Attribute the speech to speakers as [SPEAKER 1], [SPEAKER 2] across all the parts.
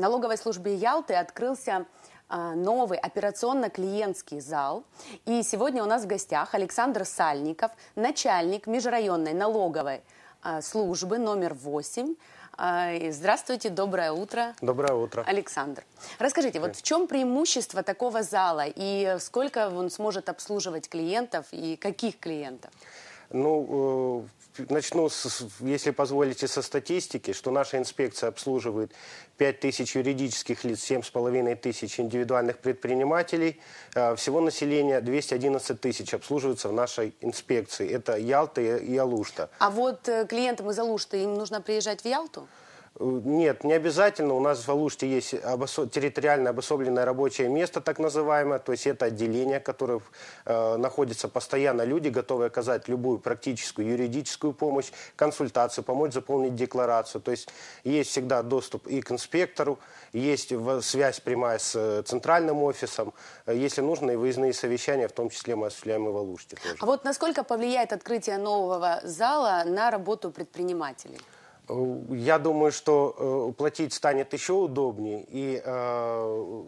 [SPEAKER 1] налоговой службе Ялты открылся а, новый операционно-клиентский зал. И сегодня у нас в гостях Александр Сальников, начальник межрайонной налоговой а, службы номер 8. А, здравствуйте, доброе утро.
[SPEAKER 2] Доброе утро. Александр,
[SPEAKER 1] расскажите, вот в чем преимущество такого зала и сколько он сможет обслуживать клиентов и каких клиентов?
[SPEAKER 2] Ну, э, начну, с, если позволите, со статистики, что наша инспекция обслуживает 5 тысяч юридических лиц, 7,5 тысяч индивидуальных предпринимателей. Э, всего населения 211 тысяч обслуживается в нашей инспекции. Это Ялта и Алушта. А
[SPEAKER 1] вот э, клиентам из Алушты им нужно приезжать в Ялту?
[SPEAKER 2] Нет, не обязательно. У нас в Алуште есть обосо... территориально обособленное рабочее место, так называемое. То есть это отделение, в котором э, находятся постоянно люди, готовые оказать любую практическую, юридическую помощь, консультацию, помочь заполнить декларацию. То есть есть всегда доступ и к инспектору, есть связь прямая с э, центральным офисом. Если нужно, и выездные совещания, в том числе мы осуществляем и в Алуште тоже.
[SPEAKER 1] А вот насколько повлияет открытие нового зала на работу предпринимателей?
[SPEAKER 2] Э, я думаю, что э, платить станет еще удобнее, и э,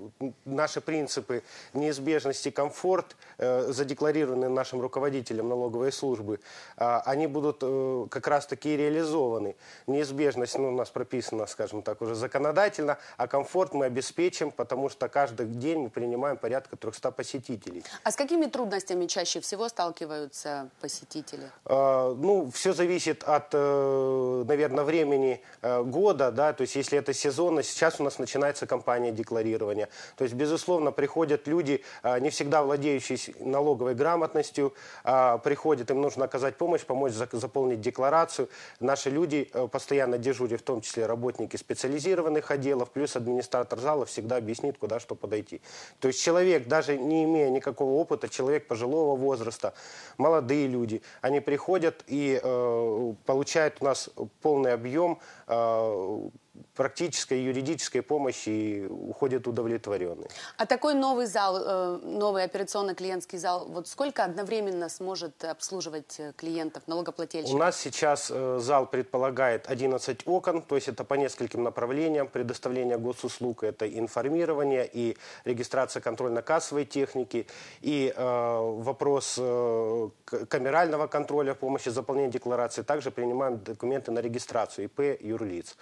[SPEAKER 2] наши принципы неизбежности комфорт, задекларированные нашим руководителем налоговой службы, они будут как раз-таки реализованы. Неизбежность ну, у нас прописана, скажем так, уже законодательно, а комфорт мы обеспечим, потому что каждый день мы принимаем порядка 300 посетителей. А
[SPEAKER 1] с какими трудностями чаще всего сталкиваются посетители?
[SPEAKER 2] Ну, все зависит от, наверное, времени времени э, года, да, то есть если это сезонно, сейчас у нас начинается кампания декларирования. То есть, безусловно, приходят люди, э, не всегда владеющие налоговой грамотностью, а, приходят, им нужно оказать помощь, помочь заполнить декларацию. Наши люди э, постоянно дежурят, в том числе работники специализированных отделов, плюс администратор зала всегда объяснит, куда что подойти. То есть человек, даже не имея никакого опыта, человек пожилого возраста, молодые люди, они приходят и э, получают у нас полный объем объем э, практической юридической помощи и уходят удовлетворенные.
[SPEAKER 1] А такой новый зал, э, новый операционно-клиентский зал, вот сколько одновременно сможет обслуживать э, клиентов, налогоплательщиков? У нас
[SPEAKER 2] сейчас э, зал предполагает 11 окон, то есть это по нескольким направлениям. Предоставление госуслуг – это информирование и регистрация контрольно-кассовой техники, и вопрос камерального контроля в помощи заполнения декларации. Также принимаем документы на регистрацию ИП юрлиц.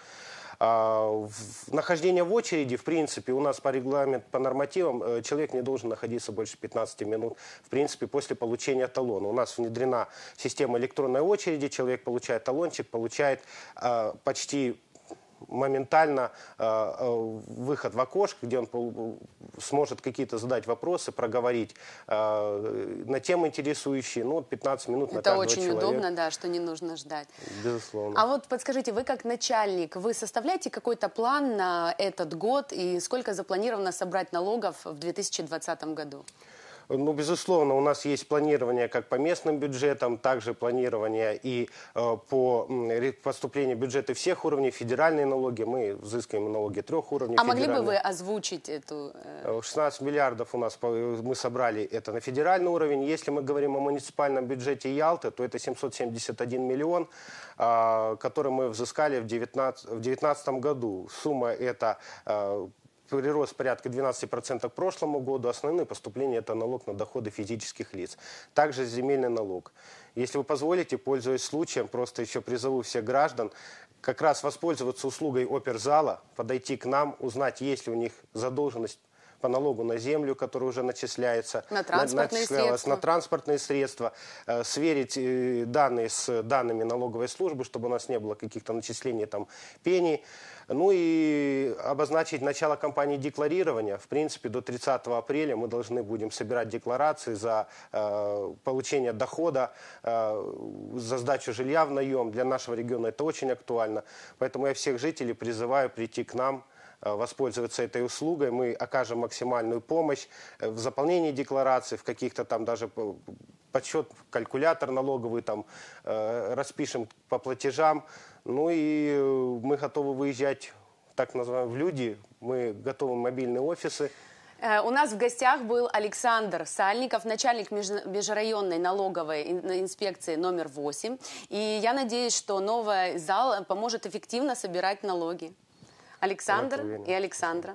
[SPEAKER 2] А, нахождение в очереди, в принципе, у нас по регламенту, по нормативам, э, человек не должен находиться больше 15 минут, в принципе, после получения талона. У нас внедрена система электронной очереди, человек получает талончик, получает а, почти моментально э, э, выход в окошко, где он сможет какие-то задать вопросы, проговорить э, на темы интересующие, ну, 15 минут на Это очень человека. удобно,
[SPEAKER 1] да, что не нужно ждать.
[SPEAKER 2] Безусловно. А
[SPEAKER 1] вот подскажите, вы как начальник, вы составляете какой-то план на этот год и сколько запланировано собрать налогов в 2020 году?
[SPEAKER 2] Ну, безусловно, у нас есть планирование как по местным бюджетам, также планирование и э, по поступлению бюджета всех уровней, федеральные налоги, мы взыскиваем налоги трех уровней. А могли бы вы
[SPEAKER 1] озвучить эту...
[SPEAKER 2] 16 э, э, миллиардов у нас мы собрали это на федеральный уровень. Если мы говорим о муниципальном бюджете Ялты, то это 771 миллион, а, который мы взыскали в 2019 в году. Сумма это прирост порядка 12% к прошлому году. Основные поступления – это налог на доходы физических лиц. Также земельный налог. Если вы позволите, пользуясь случаем, просто еще призову всех граждан как раз воспользоваться услугой оперзала, подойти к нам, узнать, есть ли у них задолженность по налогу на землю, который уже начисляется, на транспортные, средства. На транспортные средства, э, сверить э, данные с данными налоговой службы, чтобы у нас не было каких-то начислений там пений. Ну и обозначить начало кампании декларирования. В принципе, до 30 апреля мы должны будем собирать декларации за э, получение дохода, э, за сдачу жилья в наем. Для нашего региона это очень актуально. Поэтому я всех жителей призываю прийти к нам Э, воспользоваться этой услугой. Мы окажем максимальную помощь э, в заполнении декларации, в каких-то там даже э, подсчет, калькулятор налоговый там распишем по платежам. Ну и мы готовы выезжать так называем в люди, мы готовы мобильные офисы.
[SPEAKER 1] У нас в гостях был Александр Сальников, начальник межрайонной налоговой инспекции номер 8. И я надеюсь, что новый зал поможет эффективно собирать налоги. Александр и Александра.